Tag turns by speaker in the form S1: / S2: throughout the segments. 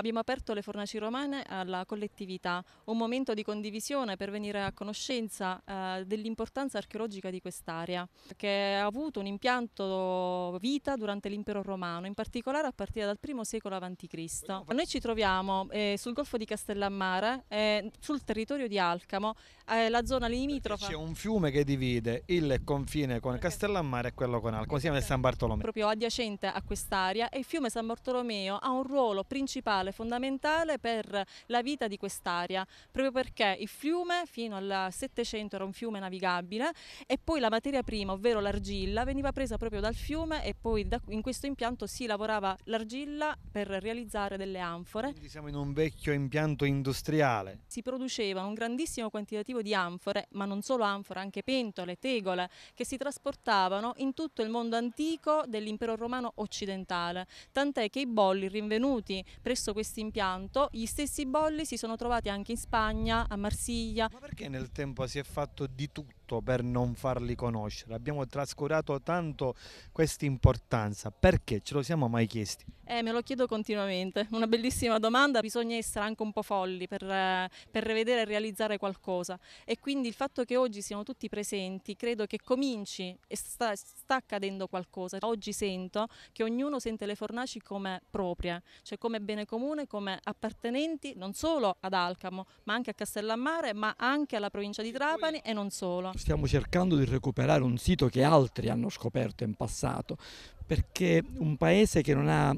S1: Abbiamo aperto le fornaci romane alla collettività, un momento di condivisione per venire a conoscenza eh, dell'importanza archeologica di quest'area, che ha avuto un impianto vita durante l'impero romano, in particolare a partire dal primo secolo a.C. Noi ci troviamo eh, sul golfo di Castellammare, eh, sul territorio di Alcamo, eh, la zona limitrofa. C'è un
S2: fiume che divide il confine con Castellammare e quello con Alcamo, si chiama San Bartolomeo. Proprio
S1: adiacente a quest'area e il fiume San Bartolomeo ha un ruolo principale fondamentale, fondamentale per la vita di quest'area, proprio perché il fiume fino al 700 era un fiume navigabile e poi la materia prima, ovvero l'argilla, veniva presa proprio dal fiume e poi da, in questo impianto si lavorava l'argilla per realizzare delle anfore. Quindi siamo
S2: in un vecchio impianto industriale.
S1: Si produceva un grandissimo quantitativo di anfore, ma non solo anfore, anche pentole, tegole, che si trasportavano in tutto il mondo antico dell'impero romano occidentale, tant'è che i bolli rinvenuti presso questo questo impianto. Gli stessi bolli si sono trovati anche in Spagna, a Marsiglia. Ma perché
S2: nel tempo si è fatto di tutto? tutto per non farli conoscere. Abbiamo trascurato tanto questa importanza. Perché? Ce lo siamo mai chiesti?
S1: Eh, me lo chiedo continuamente. Una bellissima domanda. Bisogna essere anche un po' folli per, eh, per rivedere e realizzare qualcosa. E quindi il fatto che oggi siamo tutti presenti, credo che cominci e sta, sta accadendo qualcosa. Oggi sento che ognuno sente le fornaci come propria, cioè come bene comune, come appartenenti non solo ad Alcamo, ma anche a Castellammare, ma anche alla provincia di Trapani e non solo
S3: stiamo cercando di recuperare un sito che altri hanno scoperto in passato, perché un paese che non ha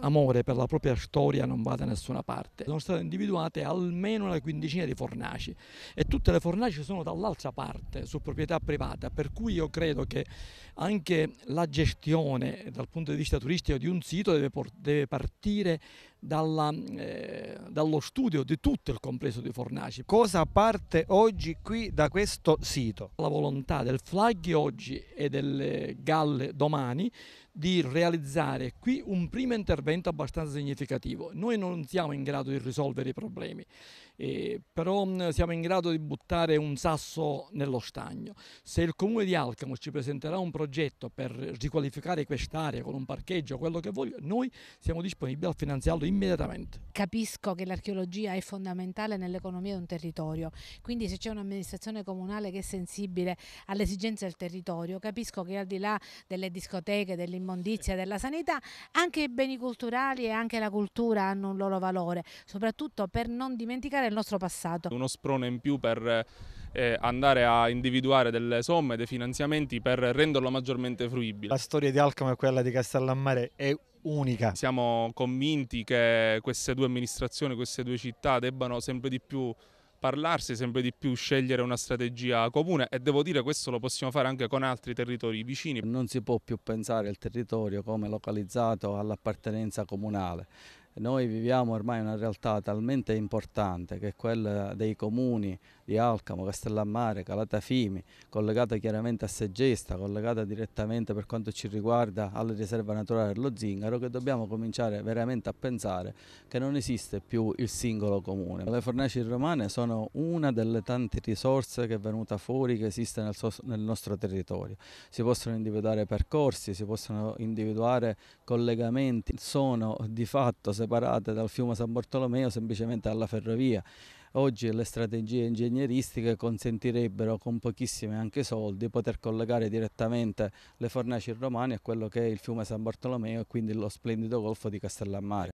S3: amore per la propria storia non va da nessuna parte. Sono state individuate almeno una quindicina di fornaci e tutte le fornaci sono dall'altra parte, su proprietà privata, per cui io credo che anche la gestione dal punto di vista turistico di un sito deve, deve partire dalla, eh, dallo studio di tutto il complesso di Fornaci. Cosa parte oggi qui da questo sito? La volontà del Flaghi oggi e delle Galle domani di realizzare qui un primo intervento abbastanza significativo. Noi non siamo in grado di risolvere i problemi eh, però mh, mm, siamo in grado di buttare un sasso nello stagno. Se il comune di Alcamo ci presenterà un progetto per riqualificare quest'area con un parcheggio, quello che voglio, noi siamo disponibili a finanziarlo immediatamente.
S2: Capisco che l'archeologia è fondamentale nell'economia di un territorio, quindi se c'è un'amministrazione comunale che è sensibile alle esigenze del territorio, capisco che al di là delle discoteche, dell'immondizia, della sanità, anche i beni culturali e anche la cultura hanno un loro valore, soprattutto per non dimenticare ricordare il nostro passato.
S1: Uno sprone in più per eh, andare a individuare delle somme, dei finanziamenti per renderlo maggiormente fruibile.
S2: La storia di Alcamo e quella di Castellammare è unica.
S1: Siamo convinti che queste due amministrazioni, queste due città debbano sempre di più parlarsi, sempre di più scegliere una strategia comune e devo dire questo lo possiamo fare anche con altri territori vicini. Non si può
S4: più pensare al territorio come localizzato all'appartenenza comunale, noi viviamo ormai una realtà talmente importante che è quella dei comuni di Alcamo, Castellammare, Calatafimi, collegata chiaramente a Seggesta, collegata direttamente per quanto ci riguarda alla riserva naturale dello Zingaro, che dobbiamo cominciare veramente a pensare che non esiste più il singolo comune. Le fornaci romane sono una delle tante risorse che è venuta fuori che esiste nel, so nel nostro territorio. Si possono individuare percorsi, si possono individuare collegamenti, sono di fatto se separate dal fiume San Bartolomeo semplicemente alla ferrovia. Oggi le strategie ingegneristiche consentirebbero con pochissimi anche soldi poter collegare direttamente le fornaci romane a quello che è il fiume San Bartolomeo e quindi lo splendido golfo di Castellammare.